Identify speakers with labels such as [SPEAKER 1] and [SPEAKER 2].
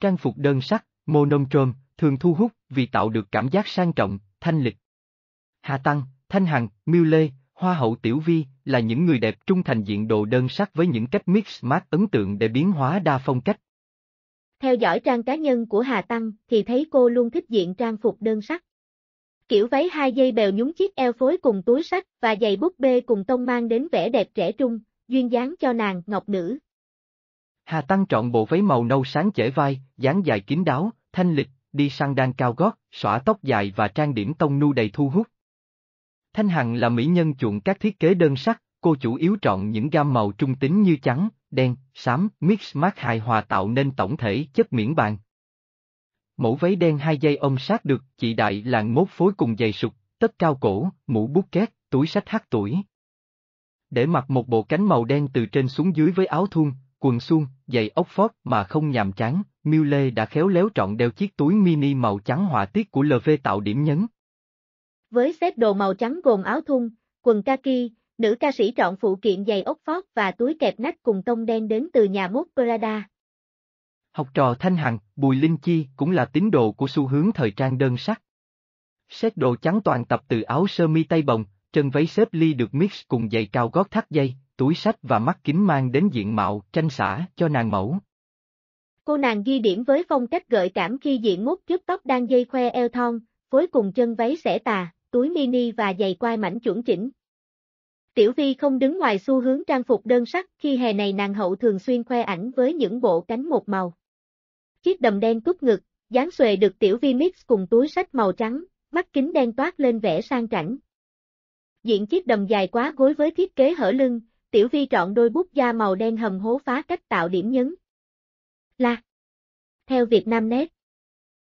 [SPEAKER 1] Trang phục đơn sắc, monochrome, thường thu hút vì tạo được cảm giác sang trọng, thanh lịch. Hà Tăng, Thanh Hằng, Miu Lê, Hoa hậu Tiểu Vi là những người đẹp trung thành diện đồ đơn sắc với những cách mix match ấn tượng để biến hóa đa phong cách.
[SPEAKER 2] Theo dõi trang cá nhân của Hà Tăng thì thấy cô luôn thích diện trang phục đơn sắc. Kiểu váy hai dây bèo nhúng chiếc eo phối cùng túi sách và giày búp bê cùng tông mang đến vẻ đẹp trẻ trung, duyên dáng cho nàng ngọc nữ,
[SPEAKER 1] Hà Tăng chọn bộ váy màu nâu sáng chể vai, dáng dài kín đáo, thanh lịch, đi sang đan cao gót, xõa tóc dài và trang điểm tông nu đầy thu hút. Thanh Hằng là mỹ nhân chuộng các thiết kế đơn sắc, cô chủ yếu chọn những gam màu trung tính như trắng, đen, xám, mix mát hài hòa tạo nên tổng thể chất miễn bàn. Mẫu váy đen hai dây ôm sát được, chị đại làng mốt phối cùng giày sụt, tất cao cổ, mũ bút két, túi sách hát tuổi. Để mặc một bộ cánh màu đen từ trên xuống dưới với áo thun, quần suông, giày Oxford mà không nhàm chán, Miu Lê đã khéo léo trọn đeo chiếc túi mini màu trắng họa tiết của LV tạo điểm nhấn.
[SPEAKER 2] Với set đồ màu trắng gồm áo thun, quần kaki, nữ ca sĩ chọn phụ kiện giày Oxford và túi kẹp nách cùng tông đen đến từ nhà mốt Prada.
[SPEAKER 1] Học trò Thanh Hằng, Bùi Linh Chi cũng là tín đồ của xu hướng thời trang đơn sắc. Set đồ trắng toàn tập từ áo sơ mi tay bồng, chân váy xếp ly được mix cùng giày cao gót thắt dây, túi sách và mắt kính mang đến diện mạo tranh xả cho nàng mẫu.
[SPEAKER 2] Cô nàng ghi điểm với phong cách gợi cảm khi diện mút trước tóc đang dây khoe eo thon, phối cùng chân váy xẻ tà, túi mini và giày quai mảnh chuẩn chỉnh. Tiểu Vi không đứng ngoài xu hướng trang phục đơn sắc khi hè này nàng hậu thường xuyên khoe ảnh với những bộ cánh một màu. Chiếc đầm đen cúp ngực, dáng xuề được Tiểu Vi mix cùng túi sách màu trắng, mắt kính đen toát lên vẻ sang chảnh. Diện chiếc đầm dài quá gối với thiết kế hở lưng, Tiểu Vi chọn đôi bút da màu đen hầm hố phá cách tạo điểm nhấn. La. Theo Việt Nam Net,